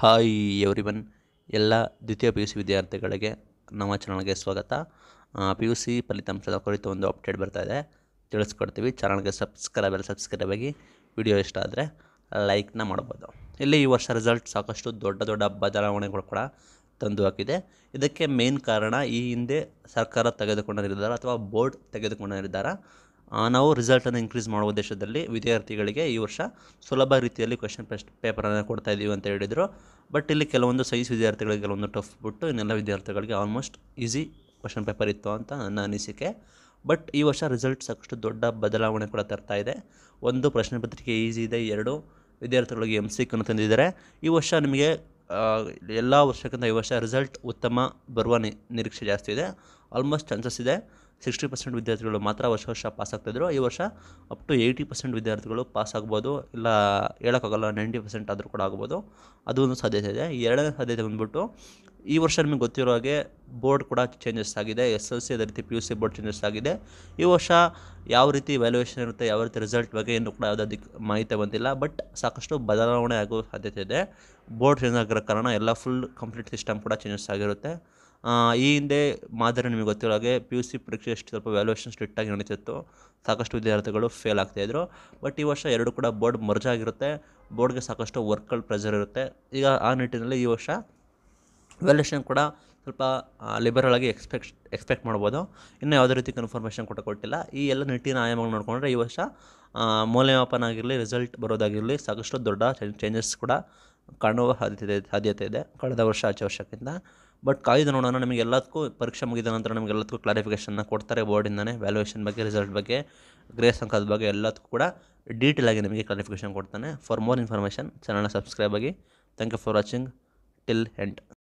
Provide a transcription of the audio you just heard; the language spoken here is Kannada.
ಹಾಯ್ ಎವ್ರಿವನ್ ಎಲ್ಲ ದ್ವಿತೀಯ ಪಿ ಯು ಸಿ ವಿದ್ಯಾರ್ಥಿಗಳಿಗೆ ನಮ್ಮ ಚಾನಲ್ಗೆ ಸ್ವಾಗತ ಪಿ ಯು ಸಿ ಫಲಿತಾಂಶದ ಕುರಿತು ಒಂದು ಅಪ್ಡೇಟ್ ಬರ್ತಾ ಇದೆ ತಿಳಿಸ್ಕೊಡ್ತೀವಿ ಚಾನಲ್ಗೆ ಸಬ್ಸ್ಕ್ರೈಬ್ ಎಲ್ಲ ಸಬ್ಸ್ಕ್ರೈಬ್ ಆಗಿ ವಿಡಿಯೋ ಇಷ್ಟ ಆದರೆ ಲೈಕ್ನ ಮಾಡ್ಬೋದು ಇಲ್ಲಿ ಈ ವರ್ಷ ರಿಸಲ್ಟ್ ಸಾಕಷ್ಟು ದೊಡ್ಡ ದೊಡ್ಡ ಬದಲಾವಣೆಗಳು ಕೂಡ ತಂದು ಹಾಕಿದೆ ಇದಕ್ಕೆ ಮೇನ್ ಕಾರಣ ಈ ಹಿಂದೆ ಸರ್ಕಾರ ತೆಗೆದುಕೊಂಡ ನಿರ್ಧಾರ ಅಥವಾ ಬೋರ್ಡ್ ತೆಗೆದುಕೊಂಡ ನಿರ್ಧಾರ ನಾವು ರಿಸಲ್ಟನ್ನು ಇನ್ಕ್ರೀಸ್ ಮಾಡುವ ಉದ್ದೇಶದಲ್ಲಿ ವಿದ್ಯಾರ್ಥಿಗಳಿಗೆ ಈ ವರ್ಷ ಸುಲಭ ರೀತಿಯಲ್ಲಿ ಕ್ವೆಶನ್ ಪೇಸ್ಟ್ ಪೇಪರನ್ನು ಕೊಡ್ತಾ ಇದ್ದೀವಿ ಅಂತ ಹೇಳಿದರು ಬಟ್ ಇಲ್ಲಿ ಕೆಲವೊಂದು ಸೈನ್ಸ್ ವಿದ್ಯಾರ್ಥಿಗಳಿಗೆ ಕೆಲವೊಂದು ಟಫ್ ಬಿಟ್ಟು ಇನ್ನೆಲ್ಲ ವಿದ್ಯಾರ್ಥಿಗಳಿಗೆ ಆಲ್ಮೋಸ್ಟ್ ಈಸಿ ಕ್ವಶನ್ ಪೇಪರ್ ಇತ್ತು ಅಂತ ನನ್ನ ಅನಿಸಿಕೆ ಬಟ್ ಈ ವರ್ಷ ರಿಸಲ್ಟ್ ಸಾಕಷ್ಟು ದೊಡ್ಡ ಬದಲಾವಣೆ ಕೂಡ ತರ್ತಾ ಇದೆ ಒಂದು ಪ್ರಶ್ನೆ ಪತ್ರಿಕೆ ಈಸಿ ಇದೆ ಎರಡು ವಿದ್ಯಾರ್ಥಿಗಳಿಗೆ ಎಮ್ ಸಿ ಕನ್ನು ತಂದಿದ್ದಾರೆ ಈ ವರ್ಷ ನಿಮಗೆ ಎಲ್ಲ ವರ್ಷಕ್ಕಿಂತ ಈ ವರ್ಷ ರಿಸಲ್ಟ್ ಉತ್ತಮ ಬರುವ ನಿರೀಕ್ಷೆ ಜಾಸ್ತಿ ಇದೆ ಆಲ್ಮೋಸ್ಟ್ ಚಾನ್ಸಸ್ ಇದೆ ಸಿಕ್ಸ್ಟಿ ಪರ್ಸೆಂಟ್ ವಿದ್ಯಾರ್ಥಿಗಳು ಮಾತ್ರ ವರ್ಷ ವರ್ಷ ಪಾಸ್ ಆಗ್ತಾಯಿದ್ರು ಈ ವರ್ಷ ಅಪ್ ಟು ಏಯ್ಟಿ ಪರ್ಸೆಂಟ್ ವಿದ್ಯಾರ್ಥಿಗಳು ಪಾಸ್ ಆಗ್ಬೋದು ಇಲ್ಲ ಹೇಳೋಕ್ಕಾಗಲ್ಲ ನೈಂಟಿ ಪರ್ಸೆಂಟ್ ಆದರೂ ಕೂಡ ಆಗ್ಬೋದು ಅದು ಒಂದು ಸಾಧ್ಯತೆ ಇದೆ ಎರಡನೇ ಸಾಧ್ಯತೆ ಬಂದ್ಬಿಟ್ಟು ಈ ವರ್ಷ ನಿಮಗೆ ಗೊತ್ತಿರೋ ಹಾಗೆ ಬೋರ್ಡ್ ಕೂಡ ಚೇಂಜಸ್ ಆಗಿದೆ ಎಸ್ ಎಲ್ ಸಿ ಅದೇ ರೀತಿ P U C board changes ಆಗಿದೆ ಈ ವರ್ಷ ಯಾವ ರೀತಿ ವ್ಯಾಲ್ಯೂಯೇಷನ್ ಇರುತ್ತೆ ಯಾವ ರೀತಿ ರಿಸಲ್ಟ್ ಬಗ್ಗೆ ಇನ್ನೂ ಕೂಡ ಯಾವುದೇ ಮಾಹಿತಿ ಬಂದಿಲ್ಲ ಬಟ್ ಸಾಕಷ್ಟು ಬದಲಾವಣೆ ಆಗೋ ಸಾಧ್ಯತೆ ಇದೆ ಬೋರ್ಡ್ ಚೇಂಜ್ ಆಗಿರೋ ಕಾರಣ ಎಲ್ಲ ಫುಲ್ ಕಂಪ್ಲೀಟ್ ಸಿಸ್ಟಮ್ ಕೂಡ ಚೇಂಜಸ್ ಆಗಿರುತ್ತೆ ಈ ಹಿಂದೆ ಮಾದರಿ ನಿಮಗೆ ಗೊತ್ತಿರೋ ಹಾಗೆ ಪಿ ಯು ಸಿ ಪರೀಕ್ಷೆ ಎಷ್ಟು ಸ್ವಲ್ಪ ವ್ಯಾಲ್ಯೂಯೇಷನ್ ಸ್ಟ್ರಿಕ್ಟಾಗಿ ನಡೀತಿತ್ತು ಸಾಕಷ್ಟು ವಿದ್ಯಾರ್ಥಿಗಳು ಫೇಲ್ ಆಗ್ತಾಯಿದ್ರು ಬಟ್ ಈ ವರ್ಷ ಎರಡು ಕೂಡ ಬೋರ್ಡ್ ಮರ್ಜ್ ಆಗಿರುತ್ತೆ ಬೋರ್ಡ್ಗೆ ಸಾಕಷ್ಟು ವರ್ಕಲ್ ಪ್ರೆಷರ್ ಇರುತ್ತೆ ಈಗ ಆ ನಿಟ್ಟಿನಲ್ಲಿ ಈ ವರ್ಷ ವ್ಯಾಲ್ಯೂಯೇಷನ್ ಕೂಡ ಸ್ವಲ್ಪ ಲಿಬರಲ್ ಆಗಿ ಎಕ್ಸ್ಪೆಕ್ಟ್ ಎಕ್ಸ್ಪೆಕ್ಟ್ ಮಾಡ್ಬೋದು ಇನ್ನೂ ಯಾವುದೇ ರೀತಿ ಕನ್ಫರ್ಮೇಷನ್ ಕೂಡ ಕೊಟ್ಟಿಲ್ಲ ಈ ಎಲ್ಲ ನಿಟ್ಟಿನ ಆಯಾಮಗಳು ನೋಡಿಕೊಂಡ್ರೆ ಈ ವರ್ಷ ಮೌಲ್ಯಮಾಪನ ಆಗಿರಲಿ ರಿಸಲ್ಟ್ ಬರೋದಾಗಿರಲಿ ಸಾಕಷ್ಟು ದೊಡ್ಡ ಚೇಂಜಸ್ ಕೂಡ ಕಾಣುವ ಸಾಧ್ಯತೆ ಸಾಧ್ಯತೆ ಇದೆ ಕಳೆದ ವರ್ಷ ಆಚೆ ವರ್ಷಕ್ಕಿಂತ ಬಟ್ ಕಾಯ್ದು ನೋಡೋಣ ಎಲ್ಲದಕ್ಕೂ ಪರೀಕ್ಷೆ ಮುಗಿದ ನಂತರ ಎಲ್ಲದಕ್ಕೂ ಕ್ಲಾರಿಫಿಕೇಷನ್ನ ಕೊಡ್ತಾರೆ ಬೋರ್ಡಿಂದನೇ ವ್ಯಾಲ್ಯೂಯೇಷನ್ ಬಗ್ಗೆ ರಿಸಲ್ಟ್ ಬಗ್ಗೆ ಗ್ರೇಸ್ ಅಂಕದ ಬಗ್ಗೆ ಎಲ್ಲದಕ್ಕೂ ಕೂಡ ಡೀಟೇಲ್ ಆಗಿ ನಿಮಗೆ ಕ್ಲಾರಿಫಿಕೇಷನ್ ಕೊಡ್ತಾನೆ ಫಾರ್ ಮೋರ್ ಇನ್ಫಾರ್ಮೇಷನ್ ಚಾನಲ್ನ ಸಬ್ಸ್ಕ್ರೈಬ್ ಆಗಿ thank you for watching till ಎಂಟ್